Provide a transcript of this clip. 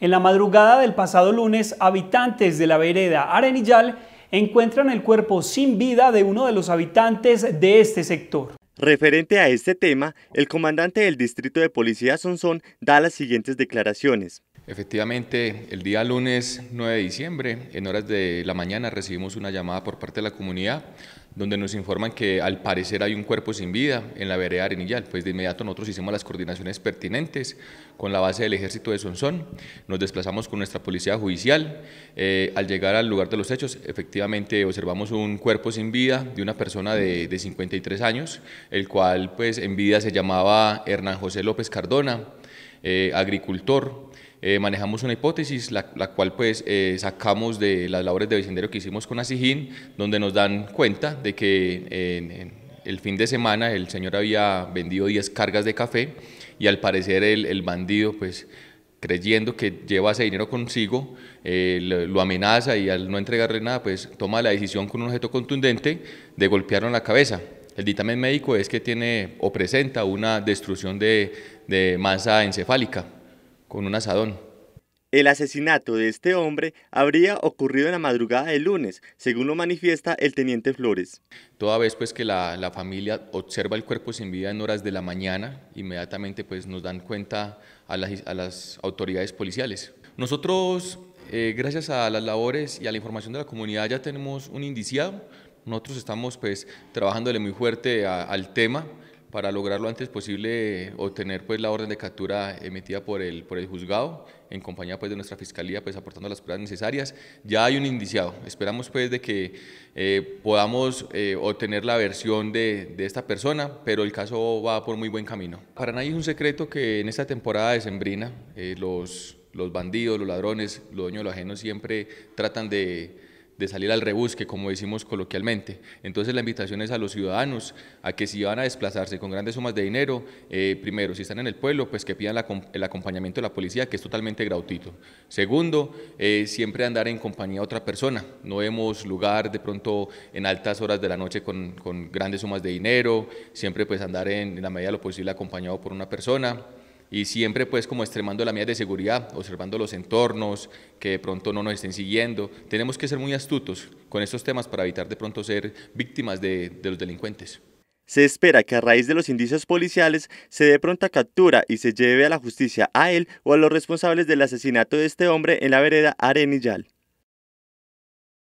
En la madrugada del pasado lunes, habitantes de la vereda Arenillal encuentran el cuerpo sin vida de uno de los habitantes de este sector. Referente a este tema, el comandante del Distrito de Policía Sonsón da las siguientes declaraciones. Efectivamente, el día lunes 9 de diciembre, en horas de la mañana, recibimos una llamada por parte de la comunidad donde nos informan que al parecer hay un cuerpo sin vida en la vereda Arenillal. Pues de inmediato nosotros hicimos las coordinaciones pertinentes con la base del ejército de Sonsón, nos desplazamos con nuestra policía judicial, eh, al llegar al lugar de los hechos efectivamente observamos un cuerpo sin vida de una persona de, de 53 años, el cual pues en vida se llamaba Hernán José López Cardona, eh, agricultor, eh, manejamos una hipótesis, la, cual pues eh, sacamos de las labores de vecindario que hicimos con Asijín, donde nos dan cuenta de que el fin de semana el señor había vendido 10 cargas de café y al parecer el, el bandido pues creyendo que lleva ese dinero consigo, eh, lo, amenaza y al no entregarle nada, pues toma la decisión con un objeto contundente de golpearlo en la cabeza. El dictamen médico es que tiene o presenta una destrucción de masa encefálica con un asadón. El asesinato de este hombre habría ocurrido en la madrugada del lunes, según lo manifiesta el teniente Flores. Toda vez pues que la, familia observa el cuerpo sin vida en horas de la mañana, inmediatamente pues nos dan cuenta a las, autoridades policiales. Nosotros, eh, gracias a las labores y a la información de la comunidad, ya tenemos un indiciado. Nosotros estamos pues trabajándole muy fuerte al tema para lograr lo antes posible obtener pues la orden de captura emitida por el, por el juzgado en compañía pues de nuestra fiscalía pues aportando las pruebas necesarias ya hay un indiciado esperamos pues de que eh, podamos eh, obtener la versión de, de, esta persona pero el caso va por muy buen camino para nadie es un secreto que en esta temporada de sembrina eh, los los bandidos los ladrones los dueños de lo ajeno siempre tratan de de salir al rebusque, como decimos coloquialmente. Entonces la invitación es a los ciudadanos a que si van a desplazarse con grandes sumas de dinero, eh, primero, si están en el pueblo, pues que pidan el acompañamiento de la policía, que es totalmente gratuito. Segundo, eh, siempre andar en compañía de otra persona. No vemos lugar de pronto en altas horas de la noche con, grandes sumas de dinero, siempre pues andar en, en la medida de lo posible acompañado por una persona y siempre pues como extremando la medidas de seguridad, observando los entornos, que de pronto no nos estén siguiendo. Tenemos que ser muy astutos con estos temas para evitar de pronto ser víctimas de, de los delincuentes. Se espera que a raíz de los indicios policiales se dé pronta captura y se lleve a la justicia a él o a los responsables del asesinato de este hombre en la vereda Arenillal.